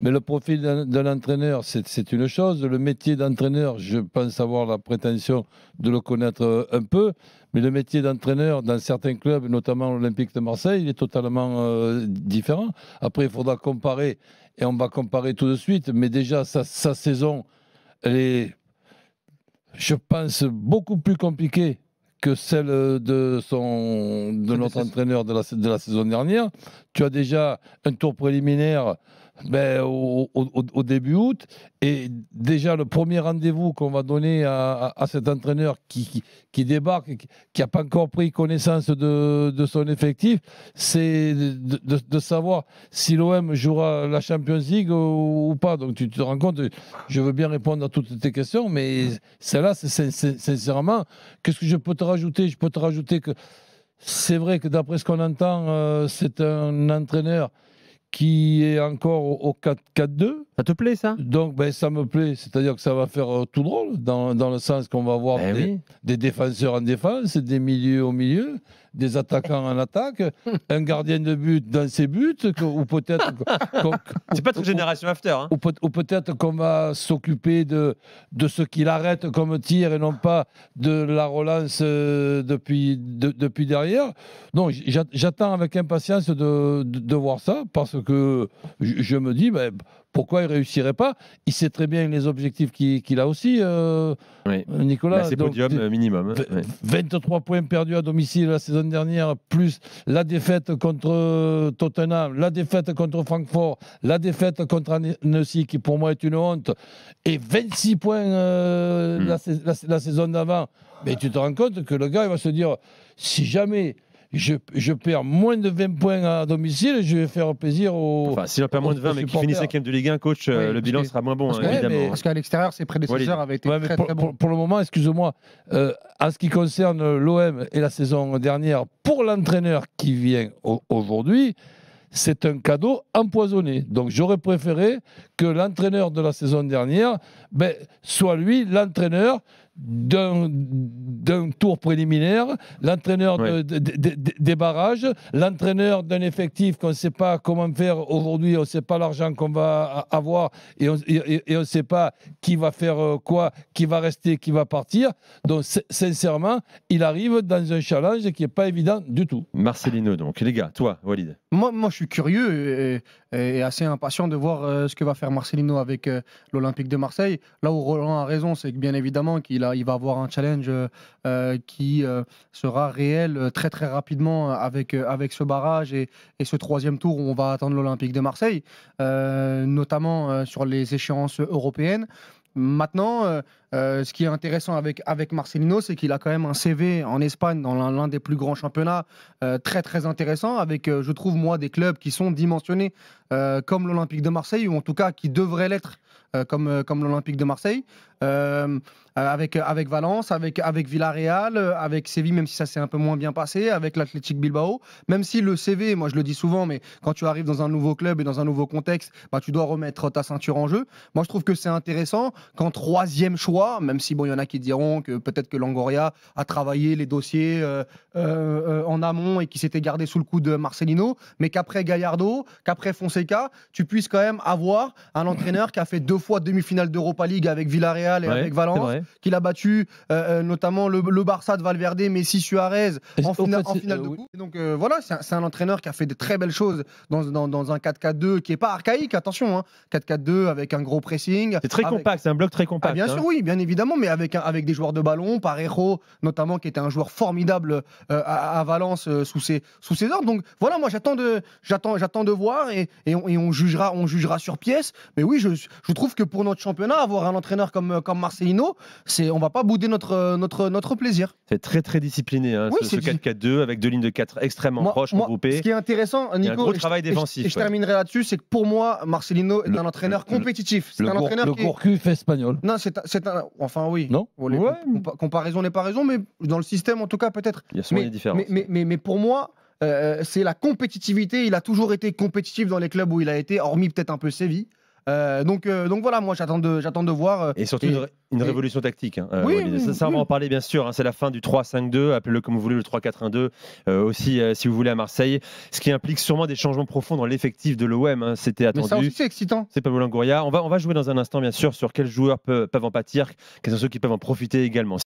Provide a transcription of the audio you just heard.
Mais le profil d'un entraîneur, c'est une chose. Le métier d'entraîneur, je pense avoir la prétention de le connaître euh, un peu. Mais le métier d'entraîneur dans certains clubs, notamment l'Olympique de Marseille, il est totalement euh, différent. Après, il faudra comparer, et on va comparer tout de suite. Mais déjà, sa, saison, elle est, je pense, beaucoup plus compliquée que celle de, son, de notre entraîneur de de la saison dernière. Tu as déjà un tour préliminaire ben, au, début août. Et déjà, le premier rendez-vous qu'on va donner à, cet entraîneur qui, qui, débarque, qui n'a pas encore pris connaissance de, de son effectif, c'est de, savoir si l'OM jouera la Champions League ou, pas. Donc tu te rends compte, je veux bien répondre à toutes tes questions, mais celle-là, sincèrement, qu'est-ce que je peux te rajouter Je peux te rajouter que c'est vrai que d'après ce qu'on entend, euh, c'est un entraîneur qui est encore au 4-4-2. Ça te plaît ça Donc ben, ça me plaît, c'est-à-dire que ça va faire euh, tout drôle, dans, dans le sens qu'on va avoir ben des, défenseurs en défense, des milieux au milieu, des attaquants en attaque, un gardien de but dans ses buts, ou peut-être... C'est pas toute génération after. Hein. Ou, peut-être qu'on va s'occuper de, de ce qu'il arrête comme tir et non pas de la relance euh, depuis, depuis derrière. Donc j'attends avec impatience de, de, de voir ça, parce que que je me dis, ben, pourquoi il réussirait pas Il sait très bien les objectifs qu'il a aussi, Nicolas. minimum. 23 points perdus à domicile la saison dernière, plus la défaite contre euh, Tottenham, la défaite contre Francfort, la défaite contre Annecy, qui pour moi est une honte, et 26 points euh, hmm. la, la saison d'avant. Mais tu te rends compte que le gars, il va se dire, si jamais je, perds moins de 20 points à domicile, et je vais faire plaisir au. Enfin, si on perd moins de 20, mais qu'il finit 5 de Ligue 1, coach, euh, le bilan sera moins bon, parce hein, évidemment. Hein. parce qu'à l'extérieur, ses prédécesseurs avaient été très, pour, très bons. Pour, le moment, excuse-moi, euh, en ce qui concerne l'OM et la saison dernière, pour l'entraîneur qui vient aujourd'hui, c'est un cadeau empoisonné. Donc j'aurais préféré que l'entraîneur de la saison dernière ben, soit lui l'entraîneur d'un tour préliminaire, l'entraîneur de, des barrages, l'entraîneur d'un effectif qu'on ne sait pas comment faire aujourd'hui, on ne sait pas l'argent qu'on va avoir et on ne sait pas qui va faire euh, quoi, qui va rester, qui va partir. Donc sincèrement, il arrive dans un challenge qui n'est pas évident du tout. Marcelino, donc les gars, toi, Walid. Moi, moi je suis curieux et, et assez impatient de voir euh, ce que va faire Marcelino avec euh, l'Olympique de Marseille. Là où Roland a raison, c'est que bien évidemment qu'il a il va avoir un challenge euh, euh, qui euh, sera réel très très rapidement avec, avec ce barrage et, et ce troisième tour où on va attendre l'Olympique de Marseille, notamment sur les échéances européennes. Maintenant, euh, ce qui est intéressant avec, avec Marcelino, c'est qu'il a quand même un CV en Espagne dans l'un des plus grands championnats euh, très très intéressant, avec, euh, je trouve, moi, des clubs qui sont dimensionnés comme l'Olympique de Marseille, ou en tout cas qui devraient l'être comme, comme l'Olympique de Marseille, avec, avec Valence, avec, avec Villarreal, avec Séville, même si ça s'est un peu moins bien passé, avec l'Athletic Bilbao, même si le CV, moi je le dis souvent, mais quand tu arrives dans un nouveau club et dans un nouveau contexte, bah, tu dois remettre ta ceinture en jeu. Moi je trouve que c'est intéressant qu'en troisième choix, même si bon, il y en a qui diront que peut-être que Langoria a travaillé les dossiers euh, euh, euh, en amont et qui s'était gardé sous le coup de Marcelino, mais qu'après Gallardo, qu'après Fonseca, tu puisses quand même avoir un entraîneur qui a fait deux fois demi-finale d'Europa League avec Villarreal et avec Valence, qu'il a battu notamment le, Barça de Valverde, Messi, Suarez en, finale de coupe. donc voilà, c'est un, entraîneur qui a fait de très belles choses dans, un 4-4-2 qui n'est pas archaïque, attention, 4-4-2 hein. avec un gros pressing. C'est très compact, c'est un bloc très compact. Ah, bien hein. sûr, oui, bien évidemment, mais avec, avec des joueurs de ballon, Parejo notamment, qui était un joueur formidable euh, à, Valence euh, sous, ses, sous ses ordres. Donc voilà, moi j'attends de, j'attends, j'attends de voir et, et, on, jugera, on jugera sur pièce. Mais oui, je, je, trouve que pour notre championnat, avoir un entraîneur comme, euh, comme Marcelino, c'est, on va pas bouder notre, notre, notre plaisir. C'est très très discipliné, hein, ce, 4-4-2 avec deux lignes de 4 extrêmement proches, regroupées. E. Ce qui est intéressant, Nico, un gros et travail je, Et je, terminerai là-dessus, c'est que pour moi, Marcelino est un entraîneur compétitif. C'est un entraîneur le fait espagnol. Non, c'est un, enfin oui. Non comparaison n'est pas raison, mais dans le système en tout cas peut-être. Il mais, Mais, pour moi, euh, c'est la compétitivité. Il a toujours été compétitif dans les clubs où il a été, hormis peut-être un peu Séville. Euh, donc, euh, donc voilà, moi j'attends de, j'attends de voir. Euh, et surtout une, révolution tactique. Hein, ça, on va en parler bien sûr. Hein. c'est la fin du 3-5-2, appelez-le comme vous voulez, le 3-4-1-2 aussi si vous voulez à Marseille. Ce qui implique sûrement des changements profonds dans l'effectif de l'OM. Hein, c'était attendu. aussi c'est excitant. C'est Pablo On va, on va jouer dans un instant bien sûr sur quels joueurs peuvent, peuvent en pâtir, quels sont ceux qui peuvent en profiter également.